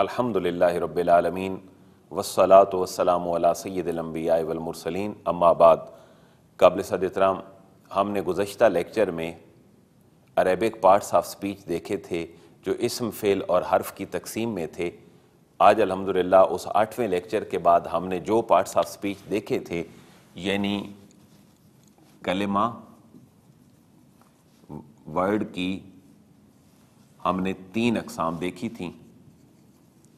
अलहमदिल्ला रबालमीन वसलात वसलाम सैदिलम्बिया वलमरसलिन अम्माबाद काबिल सदराम हमने गुज्त लेक्चर में अरेबिक पार्ट्स ऑफ स्पीच देखे थे जो इसम फेल और हर्फ की तकसीम में थे आज अल्हम्दुलिल्लाह उस आठवें लेक्चर के बाद हमने जो पार्ट्स ऑफ स्पीच देखे थे यानी कलमा वर्ड की हमने तीन अकसाम देखी थी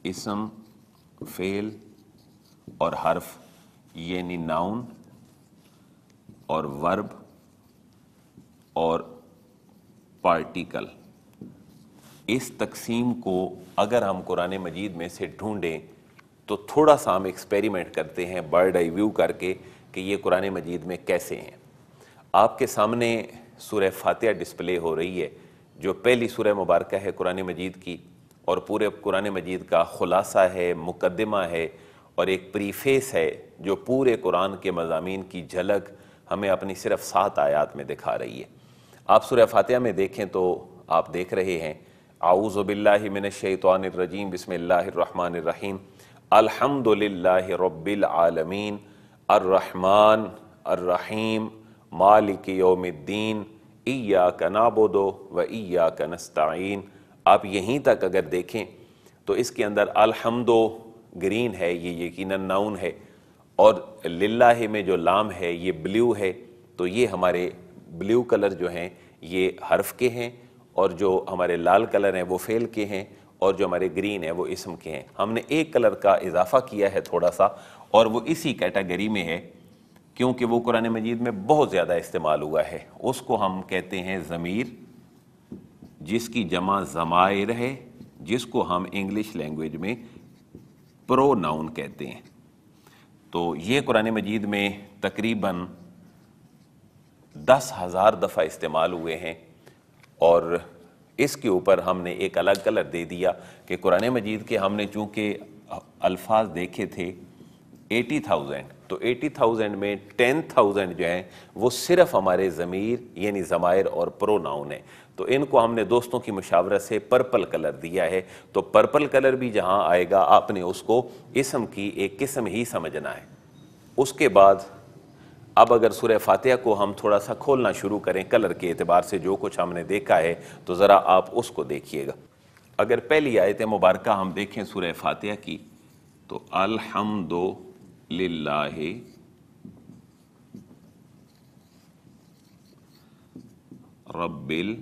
इसम फेल और हर्फ यानी नाउन और वर्ब और पार्टिकल इस तकसीम को अगर हम कुरान मजीद में से ढूंढें तो थोड़ा सा हम एक्सपेरिमेंट करते हैं बर्ड आई व्यू करके कि ये कुरान मजीद में कैसे हैं आपके सामने सूर्य फातिया डिस्प्ले हो रही है जो पहली सूर्य मुबारक है कुरान मजीद की और पूरे कुरान मजीद का ख़ुलासा है मुकदमा है और एक प्रीफेस है जो पूरे कुरान के मजामी की झलक हमें अपनी सिर्फ सात आयात में दिखा रही है आप सुर फातह में देखें तो आप देख रहे हैं आऊज़बिल्लिमिनशैतवानरजीम बसमीम अलहमदिल्ला रबालमीन अर्रहमान अर्रहीम मालिक योमद्दीन ईया कनाबोदो व ईया कनस्ताइन आप यहीं तक अगर देखें तो इसके अंदर अलहमदो ग्रीन है ये यकीन नाउन है और लिल्ला में जो लाम है ये ब्लू है तो ये हमारे ब्लू कलर जो हैं ये हर्फ के हैं और जो हमारे लाल कलर हैं वो फेल के हैं और जो हमारे ग्रीन है वो इसम के हैं हमने एक कलर का इजाफा किया है थोड़ा सा और वो इसी कैटेगरी में है क्योंकि वो कुरान मजीद में बहुत ज़्यादा इस्तेमाल हुआ है उसको हम कहते हैं ज़मीर जिसकी जमा ज़मायर है जिसको हम इंग्लिश लैंग्वेज में प्रो नाउन कहते हैं तो ये कुरान मजीद में तकरीबन दस हज़ार दफ़ा इस्तेमाल हुए हैं और इसके ऊपर हमने एक अलग कलर दे दिया कि कुरान मजीद के हमने चूँकि अल्फाज देखे थे एटी थाउजेंड तो एटी थाउजेंड में टेन थाउजेंड जो है वो सिर्फ़ हमारे ज़मीर यानी ज़मायर और प्रो नाउन है तो इनको हमने दोस्तों की मशावरत से पर्पल कलर दिया है तो पर्पल कलर भी जहाँ आएगा आपने उसको इसम की एक किस्म ही समझना है उसके बाद अब अगर सुरह फातह को हम थोड़ा सा खोलना शुरू करें कलर के अतबार से जो कुछ हमने देखा है तो ज़रा आप उसको देखिएगा अगर पहली आयत मुबारक हम देखें सूर्य फातह की तो अलहमदो लाह रबिल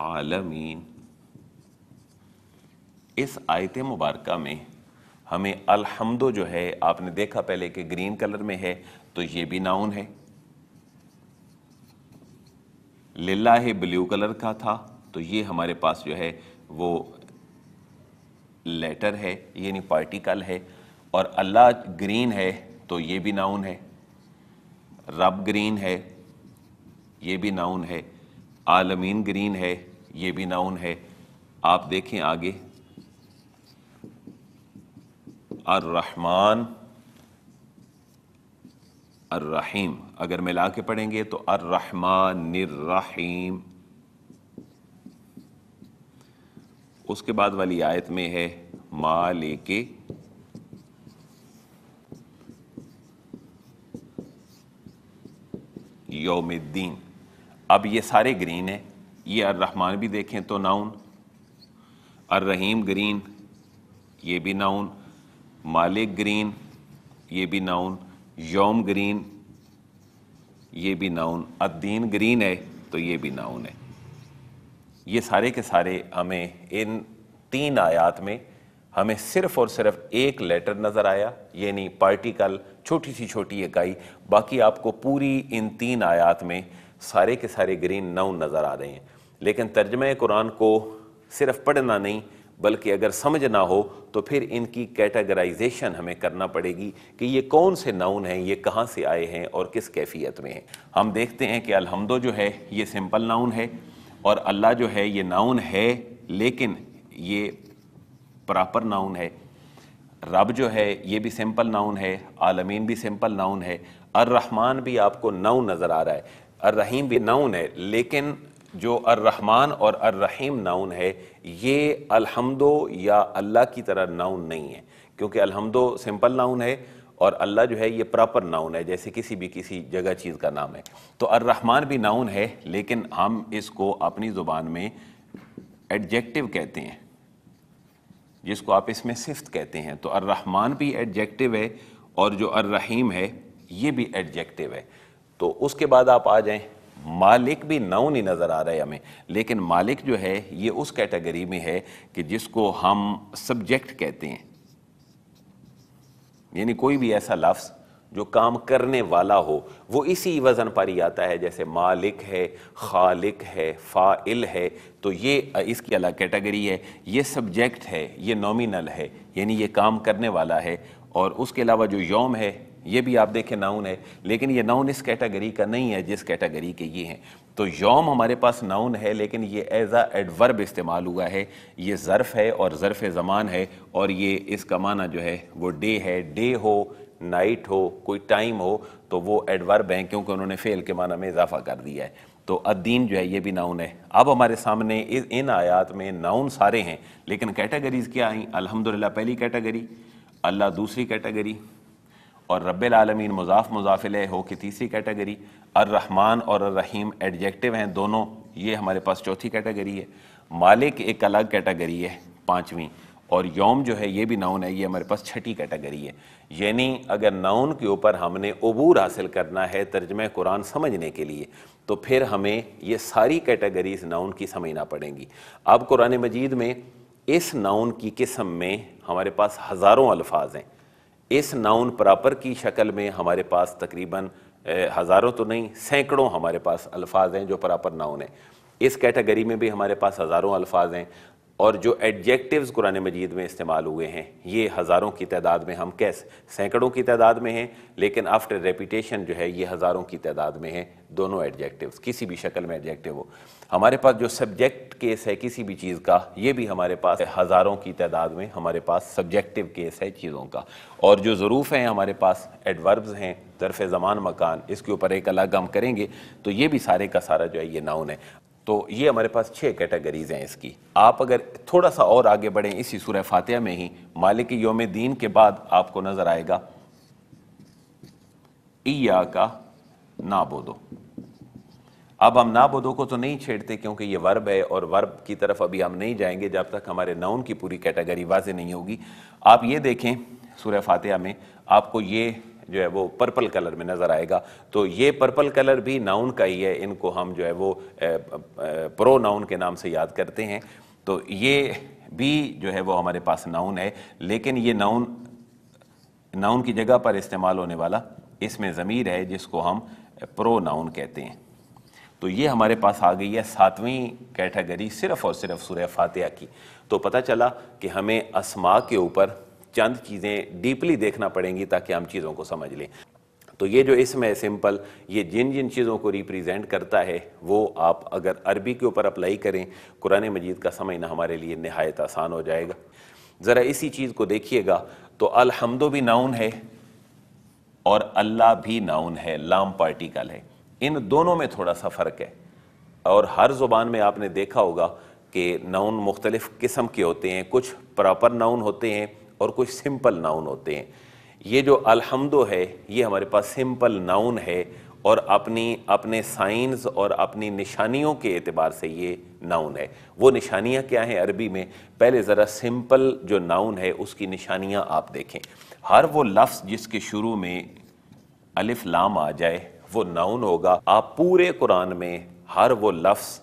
आलमीन इस आयत मुबारक में हमें अलहमदो जो है आपने देखा पहले कि ग्रीन कलर में है तो ये भी नाउन है लिल्ला है ब्लू कलर का था तो ये हमारे पास जो है वो लेटर है यानी पार्टिकल है और अल्लाह ग्रीन है तो ये भी नाउन है रब ग्रीन है ये भी नाउन है आलमीन ग्रीन है ये भी नाउन है आप देखें आगे अर रहमान अर रहीम अगर मिला के पढ़ेंगे तो अर रहमान निर रहीम उसके बाद वाली आयत में है मा लेके यौमिद्दीन अब ये सारे ग्रीन है ये रहमान भी देखें तो नाउन अर रहीम ग्रीन ये भी नाउन मालिक ग्रीन ये भी नाउन योम ग्रीन ये भी नाउन अद्दीन ग्रीन है तो ये भी नाउन है ये सारे के सारे हमें इन तीन आयात में हमें सिर्फ और सिर्फ एक लेटर नज़र आया यानी पार्टिकल छोटी सी छोटी इकाई बाकी आपको पूरी इन तीन आयात में सारे के सारे ग्रीन नाउन नज़र आ रहे हैं लेकिन तर्जम कुरान को सिर्फ पढ़ना नहीं बल्कि अगर समझ ना हो तो फिर इनकी कैटेगराइजेशन हमें करना पड़ेगी कि ये कौन से नाउन हैं ये कहाँ से आए हैं और किस कैफियत में हैं हम देखते हैं कि अलहमदो जो है ये सिंपल नाउन है और अल्लाह जो है ये नाउन है लेकिन ये प्रॉपर नाउन है रब जो है ये भी सिंपल नाउन है आलमीन भी सिंपल नाउन है अर्रहमान भी आपको नाउन नज़र आ रहा है अर्रहीम भी नाउन है लेकिन जो अर्रहमान और अर्रहीम नाउन है ये अलहमदो या अल्लाह की तरह नाउन नहीं है क्योंकि अलहमदो सिंपल नाउन है और अल्लाह जो है ये प्रॉपर नाउन है जैसे किसी भी किसी जगह चीज़ का नाम है तो अर्रहमान भी नाउन है लेकिन हम इसको अपनी ज़ुबान में एडजेक्टिव कहते हैं जिसको आप इसमें सिफ्त कहते हैं तो अर्रहमान भी एडजेक्टिव है और जो अर्रहीम है ये भी एडजेक्टिव है तो उसके बाद आप आ जाएं मालिक भी नाउन ही नज़र आ रहा है हमें लेकिन मालिक जो है ये उस कैटेगरी में है कि जिसको हम सब्जेक्ट कहते हैं यानी कोई भी ऐसा लफ्ज़ जो काम करने वाला हो वो इसी वज़न पर ही आता है जैसे मालिक है खालिक है फ़ाइल है तो ये इसकी अलग कैटेगरी है ये सब्जेक्ट है ये नॉमिनल है यानी ये काम करने वाला है और उसके अलावा जो योम है ये भी आप देखें नाउन है लेकिन ये नाउन इस कैटेगरी का नहीं है जिस कैटेगरी के ये हैं तो योम हमारे पास नाउन है लेकिन ये एज आ एडवर्ब इस्तेमाल हुआ है ये ज़र्फ़ है और ज़र्फ़ ज़मान है और ये इसका माना जो है वो डे है डे हो नाइट हो कोई टाइम हो तो वो एडवर्ब हैं क्योंकि उन्होंने फ़ेल के माना में इजाफा कर दिया है तो अद्दीन जो है ये भी नाउन है अब हमारे सामने इस इन आयात में नाउन सारे हैं लेकिन कैटेगरीज़ क्या आई अलहमदिल्ला पहली कैटेगरी अल्लाह दूसरी कैटेगरी और रब्बिल आलमीन मुजाफ मुजाफिल हो की तीसरी कैटेगरी अर्रहमान और रहीम एडजेक्टिव हैं दोनों ये हमारे पास चौथी कैटेगरी है मालिक एक अलग कैटेगरी है पाँचवीं और यौम जो है ये भी नाउन है ये हमारे पास छठी कैटेगरी है यानी अगर नाउन के ऊपर हमने अबूर हासिल करना है तर्जम कुरान समझने के लिए तो फिर हमें ये सारी कैटेगरीज नाउन की समझना पड़ेंगी अब कुरान मजीद में इस नाउन की किस्म में हमारे पास हज़ारों अल्फाज हैं इस नाउन प्रॉपर की शक्ल में हमारे पास तकरीबन हज़ारों तो नहीं सैकड़ों हमारे पास अल्फाज हैं जो प्रॉपर नाउन हैं इस कैटेगरी में भी हमारे पास हज़ारों अल्फाज हैं और जो एडजेक्टिव्स कुरान मजीद में इस्तेमाल हुए हैं ये हज़ारों की तादाद में हम कैस सैकड़ों की तादाद में हैं लेकिन आफ्टर रेपिटेशन जो है ये हज़ारों की तादाद में है दोनों एडजेक्टिव्स किसी भी शक्ल में एडजेक्टिव हो हमारे पास जो सब्जेक्ट केस है किसी भी चीज़ का ये भी हमारे पास हज़ारों की तादाद में हमारे पास सब्जेक्टिव केस है चीज़ों का और जो ज़रूफ़ हैं हमारे पास एडवर्ब्स हैं तरफ़ ज़मान मकान इसके ऊपर एक अलग हम करेंगे तो ये भी सारे का सारा जो है ये नाउन है तो ये हमारे पास छः कैटेगरीज हैं इसकी आप अगर थोड़ा सा और आगे बढ़ें इसी सूर्य फातिहा में ही मालिक योम दीन के बाद आपको नज़र आएगा ईया का नाबोदो अब हम नाबोदो को तो नहीं छेड़ते क्योंकि ये वर्ब है और वर्ब की तरफ अभी हम नहीं जाएंगे जब तक हमारे नाउन की पूरी कैटेगरी वाज नहीं होगी आप ये देखें सूर्य फातिहा में आपको ये जो है वो पर्पल कलर में नज़र आएगा तो ये पर्पल कलर भी नाउन का ही है इनको हम जो है वो प्रो नाउन के नाम से याद करते हैं तो ये भी जो है वो हमारे पास नाउन है लेकिन ये नाउन नाउन की जगह पर इस्तेमाल होने वाला इसमें ज़मीर है जिसको हम प्रो नाउन कहते हैं तो ये हमारे पास आ गई है सातवीं कैटेगरी सिर्फ़ और सिर्फ सूर्य फातह की तो पता चला कि हमें असमा के ऊपर चंद चीज़ें डीपली देखना पड़ेंगी ताकि हम चीज़ों को समझ लें तो ये जो इसमें सिंपल ये जिन जिन चीज़ों को रिप्रेजेंट करता है वो आप अगर अरबी के ऊपर अप्लाई करें कुरान मजीद का समझना हमारे लिए नहायत आसान हो जाएगा ज़रा इसी चीज़ को देखिएगा तो अलहमदो भी नाउन है और अल्लाह भी नाउन है लाम पार्टिकल है इन दोनों में थोड़ा सा फ़र्क है और हर ज़ुबान में आपने देखा होगा कि नाउन मुख्तलिफ़ किस्म के होते हैं कुछ प्रॉपर नाउन होते हैं और कुछ सिंपल नाउन होते हैं ये जो अलहमदो है ये हमारे पास सिंपल नाउन है और अपनी अपने साइंस और अपनी निशानियों के एतबार से ये नाउन है वो निशानियाँ क्या हैं अरबी में पहले ज़रा सिंपल जो नाउन है उसकी निशानियाँ आप देखें हर वो लफ्ज़ जिसके शुरू में अलिफ लाम आ जाए वो नाउन होगा आप पूरे कुरान में हर वो लफ्ज़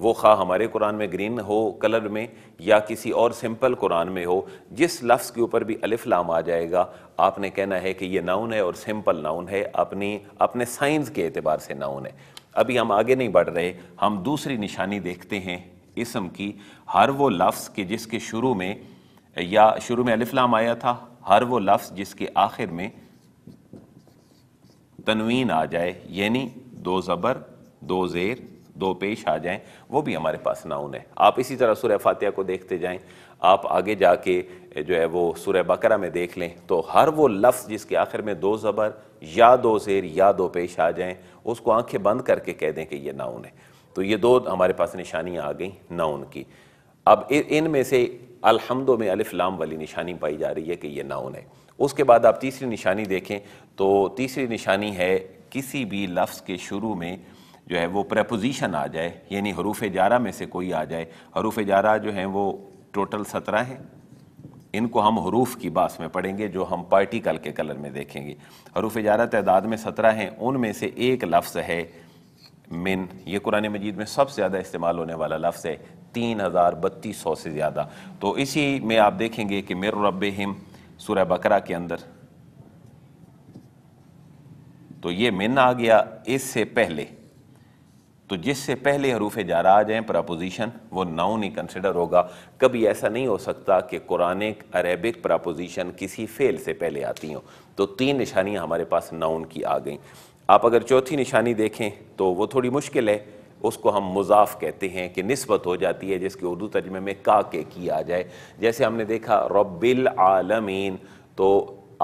वो खा हमारे कुरान में ग्रीन हो कलर में या किसी और सिंपल कुरान में हो जिस लफ्ज़ के ऊपर भी अलिफ लाम आ जाएगा आपने कहना है कि ये नाउन है और सिंपल नाउन है अपनी अपने साइंस के अतबार से नाउन है अभी हम आगे नहीं बढ़ रहे हम दूसरी निशानी देखते हैं इसम की हर वो लफ्ज़ के जिसके शुरू में या शुरू में अलिफ लाम आया था हर वो लफ्ज़ जिसके आखिर में तनवीन आ जाए यानी दो ज़बर दो ज़ेर दो पेश आ जाएं वो भी हमारे पास नाउन है आप इसी तरह सुरह फातिया को देखते जाएं आप आगे जाके जो है वो सुरह बकरा में देख लें तो हर वो लफ्ज़ जिसके आखिर में दो ज़बर या दो जेर या दो पेश आ जाएं उसको आंखें बंद करके कह दें कि ये नाउन है तो ये दो हमारे पास निशानियाँ आ गई नाउन की अब इन में से अलहमदो में अलिफ लाम वाली निशानी पाई जा रही है कि ये नाउन है उसके बाद आप तीसरी निशानी देखें तो तीसरी निशानी है किसी भी लफ्ज़ के शुरू में जो है वो प्रपोजिशन आ जाए यानी हरूफ जारा में से कोई आ जाए हरूफ जारा जो हैं वो टोटल सत्रह हैं इनको हम हरूफ की बास में पढ़ेंगे जो हम पार्टिकल के कलर में देखेंगे हरूफ जारा तादाद में सत्रह हैं उनमें से एक लफ्ज़ है मिन ये कुरान मजीद में सबसे ज़्यादा इस्तेमाल होने वाला लफ्ज़ है तीन हज़ार बत्तीस सौ से ज़्यादा तो इसी में आप देखेंगे कि मेर रब हिम सूर्य बकरा के अंदर तो ये मिन आ गया इससे पहले तो जिससे पहले हरूफ जारा आ जाए प्रापोजिशन वो नाउन ही कंसिडर होगा कभी ऐसा नहीं हो सकता कि कुरानिक अरेबिक प्रापोजिशन किसी फेल से पहले आती हों तो तीन निशानियाँ हमारे पास नाउन की आ गई आप अगर चौथी निशानी देखें तो वो थोड़ी मुश्किल है उसको हम मुजाफ कहते हैं कि नस्बत हो जाती है जिसके उर्दू तर्जमे में का के की आ जाए जैसे हमने देखा रबिल आलमीन तो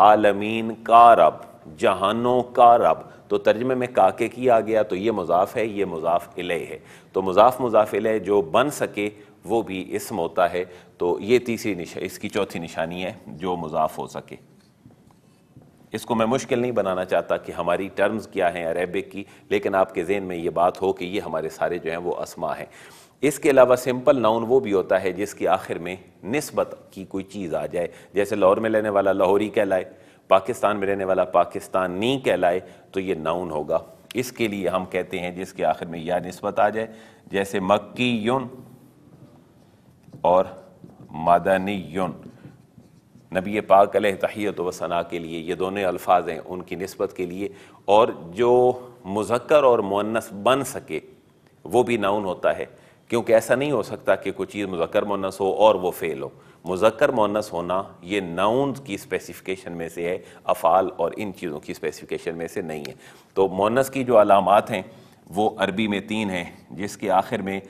आलमीन का रब जहानों का रब तो तर्जमे में काके की आ गया तो ये मुजाफ़ है ये मुजाफ़ इले है तो मुजाफ़ मुजाफ़ इले जो बन सके वो भी इसम होता है तो ये तीसरी निशा इसकी चौथी निशानी है जो मुजाफ़ हो सके इसको मैं मुश्किल नहीं बनाना चाहता कि हमारी टर्म्स क्या हैं अरेबिक की लेकिन आपके जेहन में ये बात हो कि ये हमारे सारे जो हैं वो असमा हैं इसके अलावा सिंपल नाउन वो भी होता है जिसके आखिर में नस्बत की कोई चीज़ आ जाए जैसे लाहौर में लेने वाला लाहौरी कहलाए पाकिस्तान में रहने वाला पाकिस्तान नहीं कहलाए तो ये नाउन होगा इसके लिए हम कहते हैं जिसके आखिर में यह नस्बत आ जाए जैसे मक्की युन और मादनी युन नबी पाक तहियत वसना के लिए ये दोनों अल्फाज हैं उनकी नस्बत के लिए और जो मुजक्र और मुन्नस बन सके वो भी नाउन होता है क्योंकि ऐसा नहीं हो सकता कि कोई चीज़ मुजक्र मुन्नस हो और वो फेल हो मुजक्कर मोनस होना ये नाउन की स्पेसिफिकेशन में से है अफ़ाल और इन चीज़ों की स्पेसिफिकेशन में से नहीं है तो मुनस की जो अलामत हैं वो अरबी में तीन हैं जिसके आखिर में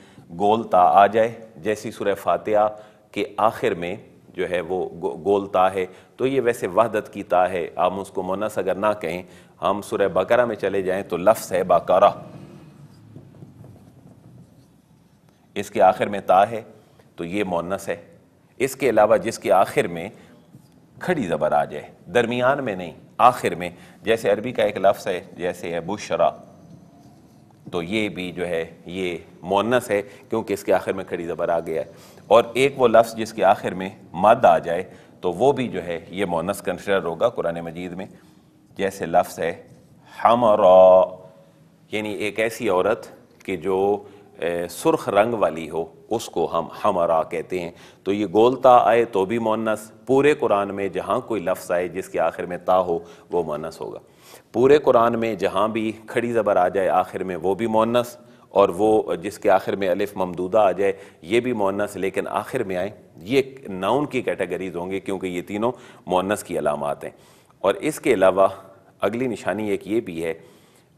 गोल ता आ जाए जैसी सुरह फातह के आखिर में जो है वो गो, गोल ता है तो ये वैसे वहदत की ता है हम उसको मोनस अगर ना कहें हम सुरह बकरा में चले जाएँ तो लफ्स है बकरा इसके आखिर में ता है तो ये मोनस है इसके अलावा जिसके आखिर में खड़ी ज़बर आ जाए दरमियान में नहीं आखिर में जैसे अरबी का एक लफ्ज़ है जैसे है बुशरा तो ये भी जो है ये मोनस है क्योंकि इसके आखिर में खड़ी ज़बर आ गया है और एक वो लफ्ज़ जिसके आखिर में मद आ जाए तो वो भी जो है ये मोनस कंसिडर होगा कुरान मजीद में जैसे लफ्ज़ है हम यानी एक ऐसी औरत कि जो सुर्ख रंग वाली हो उसको हम हमरा कहते हैं तो ये गोलता आए तो भी मोनस पूरे कुरान में जहाँ कोई लफ्ज़ आए जिसके आखिर में ता हो वो मोनस होगा पूरे कुरान में जहाँ भी खड़ी ज़बर आ जाए आखिर में वो भी मोनस और वो जिसके आखिर में अलिफ ममदूदा आ जाए ये भी मोनस लेकिन आखिर में आए ये नाउन की कैटेगरीज होंगे क्योंकि ये तीनों मोनस की अलामत हैं और इसके अलावा अगली निशानी एक ये भी है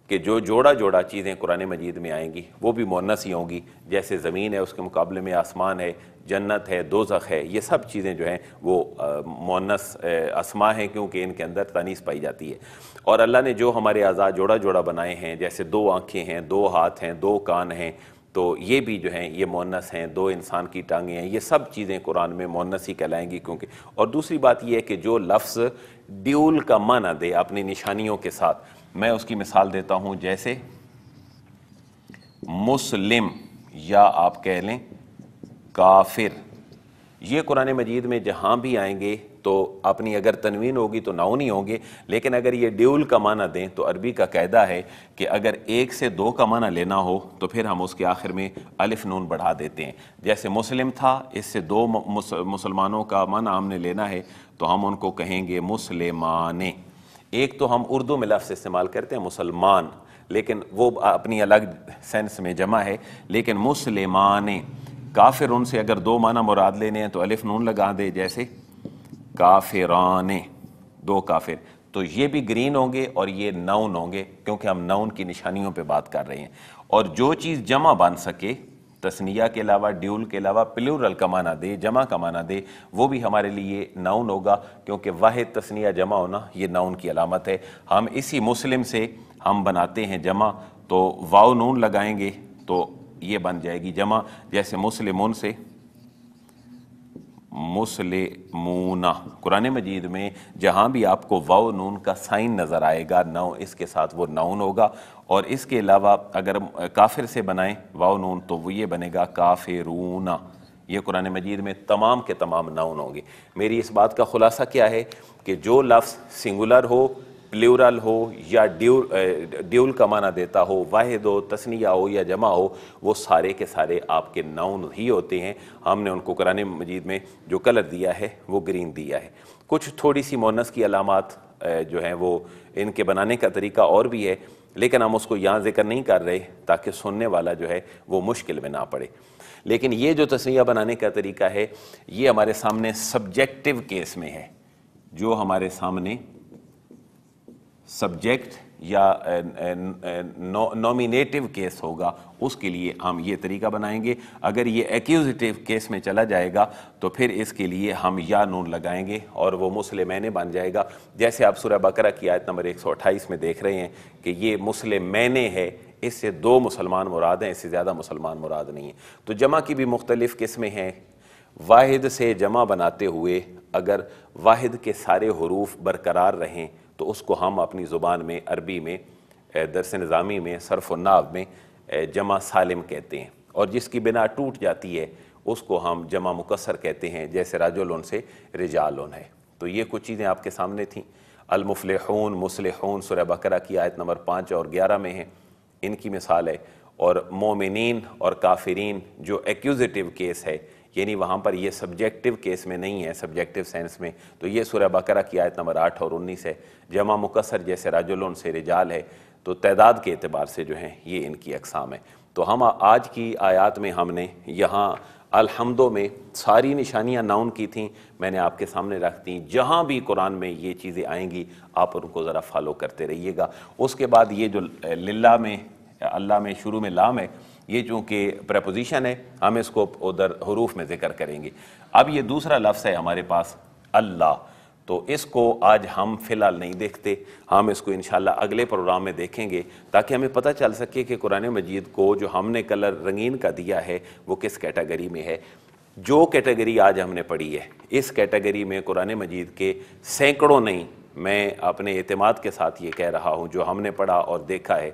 कि जो जोड़ा जोड़ा चीज़ें कुरान मजीद में आएंगी वो भी मोनस ही होंगी जैसे ज़मीन है उसके मुकाबले में आसमान है जन्नत है दोजख है ये सब चीज़ें जो हैं वो मोनस आसमां हैं क्योंकि इनके अंदर तनीस पाई जाती है और अल्लाह ने जो हमारे आज़ाद जोड़ा जोड़ा बनाए हैं जैसे दो आँखें हैं दो हाथ हैं दो कान हैं तो ये भी जो हैं ये मोनस हैं दो इंसान की टांगें हैं ये सब चीज़ें कुरान में मोनस ही कहलाएंगी क्योंकि और दूसरी बात यह है कि जो लफ्ज़ ड्यूल का माना दे अपनी निशानियों के साथ मैं उसकी मिसाल देता हूं जैसे मुस्लिम या आप कह लें काफिर ये कुरान मजीद में जहाँ भी आएंगे तो अपनी अगर तनवीन होगी तो नाउनी होंगे लेकिन अगर ये ड्यूल का माना दें तो अरबी का कायदा है कि अगर एक से दो का माना लेना हो तो फिर हम उसके आखिर में अलिफ नून बढ़ा देते हैं जैसे मुस्लिम था इससे दो मुसलमानों का माना हमने लेना है तो हम उनको कहेंगे मुसलमान एक तो हम उर्दू में लफ्ज़ इस्तेमाल करते हैं मुसलमान लेकिन वो अपनी अलग सेंस में जमा है लेकिन मुसलमान काफिर उनसे अगर दो माना मुराद लेने हैं तो अलिफ नून लगा दे जैसे काफिरान दो काफिर तो ये भी ग्रीन होंगे और ये नाउन होंगे क्योंकि हम नाउन की निशानियों पे बात कर रहे हैं और जो चीज़ जमा बन सके तस्निया के अलावा ड्यूल के अलावा प्लूरल कमाना दे जमा कमाना दे वो भी हमारे लिए नाउन होगा क्योंकि वाहिद तस्निया जमा होना ये नाउन की अलामत है हम इसी मुस्लिम से हम बनाते हैं जमा तो वाउ नून लगाएंगे तो ये बन जाएगी जमा जैसे मुस्लिम से मुसलमूना कुरान मजीद में जहाँ भी आपको वाओ नून का साइन नज़र आएगा नौ इसके साथ वो नाउन होगा और इसके अलावा अगर काफिर से बनाएं वाओ नून तो वो ये बनेगा काफिरूना ये कुरान मजीद में तमाम के तमाम नाउन होंगे मेरी इस बात का ख़ुलासा क्या है कि जो लफ्ज़ सिंगुलर हो प्लूरल हो या ड्यूल ड्यूल का माना देता हो वाहिद हो तस्निया हो या जमा हो वो सारे के सारे आपके नाउन ही होते हैं हमने उनको कुरान मजीद में जो कलर दिया है वो ग्रीन दिया है कुछ थोड़ी सी मोनस की अलामत जो हैं वो इनके बनाने का तरीका और भी है लेकिन हम उसको यहाँ जिक्र नहीं कर रहे ताकि सुनने वाला जो है वो मुश्किल में ना पड़े लेकिन ये जो तस्निया बनाने का तरीका है ये हमारे सामने सब्जेक्टिव केस में है जो हमारे सामने सब्जेक्ट या नॉमिनेटिव केस होगा उसके लिए हम ये तरीका बनाएंगे अगर ये एक्यूजिटिव केस में चला जाएगा तो फिर इसके लिए हम या नून लगाएंगे और वो मैने बन जाएगा जैसे आप सूर्य बकरा की आयत नंबर 128 में देख रहे हैं कि ये मैने है इससे दो मुसलमान मुराद हैं इससे ज़्यादा मुसलमान मुराद नहीं है तो जमा की भी मुख्तलिफ़ किस्में हैं वाहिद से जमा बनाते हुए अगर वाहिद के सारे हरूफ बरकरार रहें तो उसको हम अपनी ज़ुबान में अरबी में दरस नज़ामी में सरफ नाव में जमा सालिम कहते हैं और जिसकी बिना टूट जाती है उसको हम जमा मुकसर कहते हैं जैसे राजोलोन से रजालोन है तो ये कुछ चीज़ें आपके सामने थीं अलमुफलहून मुसलहून सुर बकरा की आयत नंबर पाँच और ग्यारह में है इनकी मिसाल है और मोमिन और काफरीन जो एक्यूज़िटिव केस है यानी वहाँ पर ये सब्जेक्टिव केस में नहीं है सब्जेक्टिव सेंस में तो ये सूर्य बकरा की आयत नंबर आठ और उन्नीस है जमा मुकसर जैसे राजुल से रिजाल है तो तदाद के अतबार से जो है ये इनकी अकसाम है तो हम आज की आयात में हमने यहाँ अलहमदों में सारी निशानियाँ नाउन की थी मैंने आपके सामने रख दी जहाँ भी कुरान में ये चीज़ें आएंगी आप उनको ज़रा फॉलो करते रहिएगा उसके बाद ये जो लिल्ला में अल्लाह में शुरू में लाम है ये चूँकि प्रपोजिशन है हम इसको उधर हरूफ में ज़िक्र करेंगे अब ये दूसरा लफ्ज़ है हमारे पास अल्लाह तो इसको आज हम फ़िलहाल नहीं देखते हम इसको इन अगले प्रोग्राम में देखेंगे ताकि हमें पता चल सके कि कुरान मजीद को जो हमने कलर रंगीन का दिया है वो किस कैटेगरी में है जो कैटेगरी आज हमने पढ़ी है इस कैटेगरी में कुरान मजीद के सैकड़ों नहीं मैं अपने अतमाद के साथ ये कह रहा हूँ जो हमने पढ़ा और देखा है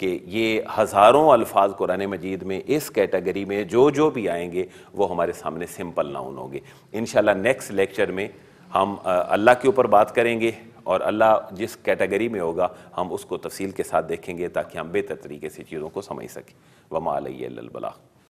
कि ये हज़ारों अल्फाज कुरान मजीद में इस कैटेगरी में जो जो भी आएंगे वो हमारे सामने सिंपल नाउन होंगे इन नेक्स्ट लेक्चर में हम अल्लाह के ऊपर बात करेंगे और अल्लाह जिस कैटेगरी में होगा हम उसको तफसील के साथ देखेंगे ताकि हम बेहतर तरीके से चीज़ों को समझ सकें वमा अलबला